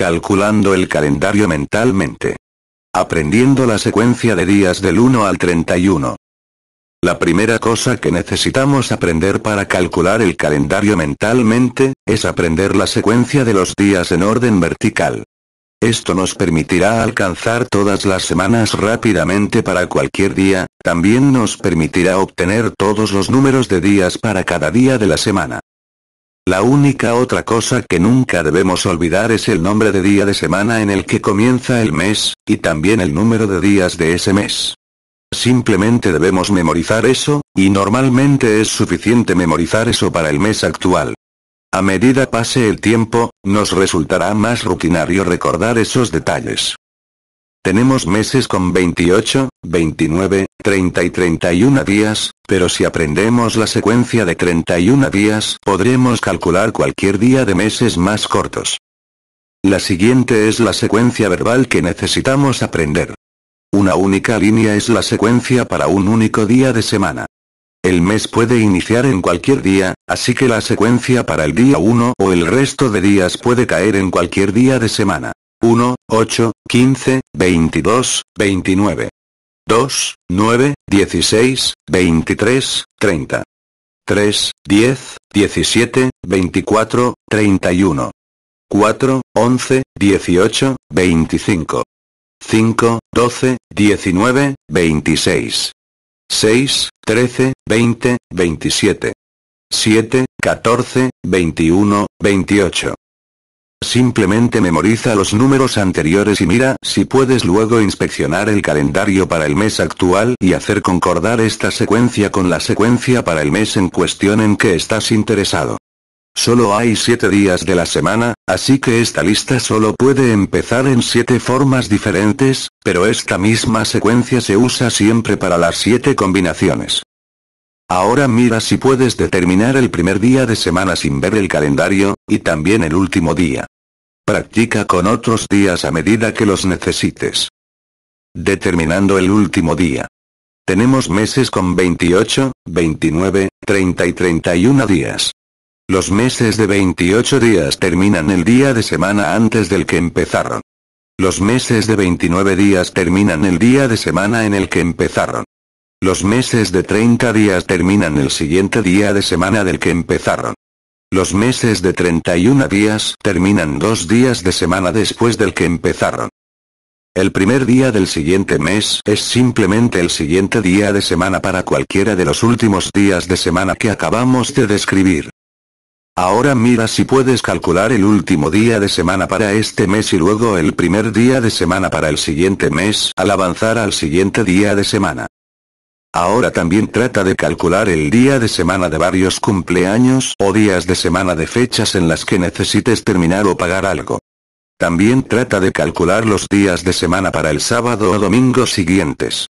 calculando el calendario mentalmente. Aprendiendo la secuencia de días del 1 al 31. La primera cosa que necesitamos aprender para calcular el calendario mentalmente, es aprender la secuencia de los días en orden vertical. Esto nos permitirá alcanzar todas las semanas rápidamente para cualquier día, también nos permitirá obtener todos los números de días para cada día de la semana. La única otra cosa que nunca debemos olvidar es el nombre de día de semana en el que comienza el mes, y también el número de días de ese mes. Simplemente debemos memorizar eso, y normalmente es suficiente memorizar eso para el mes actual. A medida pase el tiempo, nos resultará más rutinario recordar esos detalles. Tenemos meses con 28, 29, 30 y 31 días, pero si aprendemos la secuencia de 31 días, podremos calcular cualquier día de meses más cortos. La siguiente es la secuencia verbal que necesitamos aprender. Una única línea es la secuencia para un único día de semana. El mes puede iniciar en cualquier día, así que la secuencia para el día 1 o el resto de días puede caer en cualquier día de semana. 1, 8, 15, 22, 29. 2, 9, 16, 23, 30. 3, 10, 17, 24, 31. 4, 11, 18, 25. 5, 12, 19, 26. 6, 13, 20, 27. 7, 14, 21, 28. Simplemente memoriza los números anteriores y mira si puedes luego inspeccionar el calendario para el mes actual y hacer concordar esta secuencia con la secuencia para el mes en cuestión en que estás interesado. Solo hay 7 días de la semana, así que esta lista solo puede empezar en 7 formas diferentes, pero esta misma secuencia se usa siempre para las 7 combinaciones. Ahora mira si puedes determinar el primer día de semana sin ver el calendario, y también el último día. Practica con otros días a medida que los necesites. Determinando el último día. Tenemos meses con 28, 29, 30 y 31 días. Los meses de 28 días terminan el día de semana antes del que empezaron. Los meses de 29 días terminan el día de semana en el que empezaron. Los meses de 30 días terminan el siguiente día de semana del que empezaron. Los meses de 31 días terminan dos días de semana después del que empezaron. El primer día del siguiente mes es simplemente el siguiente día de semana para cualquiera de los últimos días de semana que acabamos de describir. Ahora mira si puedes calcular el último día de semana para este mes y luego el primer día de semana para el siguiente mes al avanzar al siguiente día de semana. Ahora también trata de calcular el día de semana de varios cumpleaños o días de semana de fechas en las que necesites terminar o pagar algo. También trata de calcular los días de semana para el sábado o domingo siguientes.